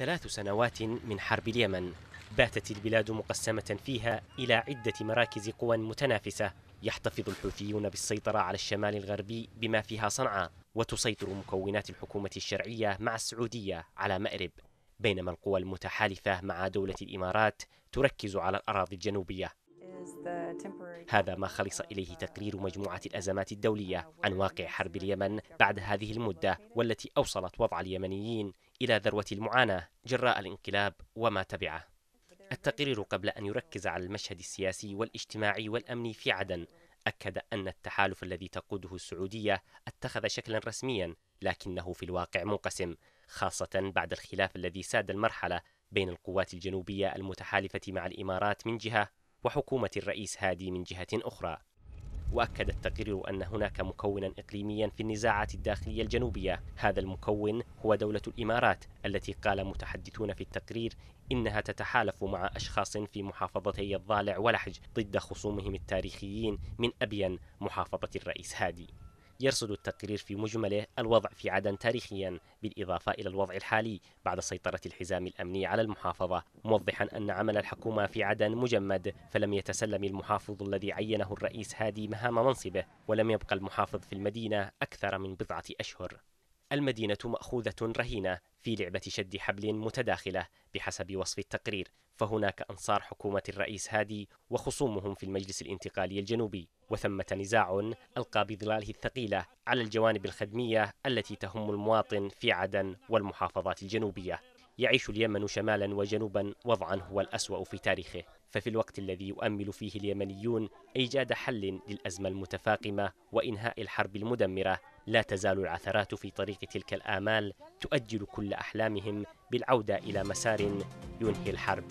ثلاث سنوات من حرب اليمن باتت البلاد مقسمة فيها إلى عدة مراكز قوى متنافسة يحتفظ الحوثيون بالسيطرة على الشمال الغربي بما فيها صنعاء وتسيطر مكونات الحكومة الشرعية مع السعودية على مأرب بينما القوى المتحالفة مع دولة الإمارات تركز على الأراضي الجنوبية هذا ما خلص إليه تقرير مجموعة الأزمات الدولية عن واقع حرب اليمن بعد هذه المدة والتي أوصلت وضع اليمنيين إلى ذروة المعاناة جراء الانقلاب وما تبعه التقرير قبل أن يركز على المشهد السياسي والاجتماعي والأمني في عدن أكد أن التحالف الذي تقوده السعودية اتخذ شكلا رسميا لكنه في الواقع منقسم خاصة بعد الخلاف الذي ساد المرحلة بين القوات الجنوبية المتحالفة مع الإمارات من جهة وحكومة الرئيس هادي من جهة أخرى وأكد التقرير أن هناك مكونا إقليميا في النزاعات الداخلية الجنوبية هذا المكون هو دولة الإمارات التي قال متحدثون في التقرير إنها تتحالف مع أشخاص في محافظتي الضالع ولحج ضد خصومهم التاريخيين من أبين محافظة الرئيس هادي يرصد التقرير في مجمله الوضع في عدن تاريخيا بالإضافة إلى الوضع الحالي بعد سيطرة الحزام الأمني على المحافظة موضحا أن عمل الحكومة في عدن مجمد فلم يتسلم المحافظ الذي عينه الرئيس هادي مهام منصبه ولم يبقى المحافظ في المدينة أكثر من بضعة أشهر المدينة مأخوذة رهينة في لعبة شد حبل متداخلة بحسب وصف التقرير فهناك أنصار حكومة الرئيس هادي وخصومهم في المجلس الانتقالي الجنوبي وثمة نزاع ألقى بظلاله الثقيلة على الجوانب الخدمية التي تهم المواطن في عدن والمحافظات الجنوبية يعيش اليمن شمالا وجنوبا وضعا هو الأسوأ في تاريخه ففي الوقت الذي يؤمل فيه اليمنيون إيجاد حل للأزمة المتفاقمة وإنهاء الحرب المدمرة لا تزال العثرات في طريق تلك الآمال تؤجل كل أحلامهم بالعودة إلى مسار ينهي الحرب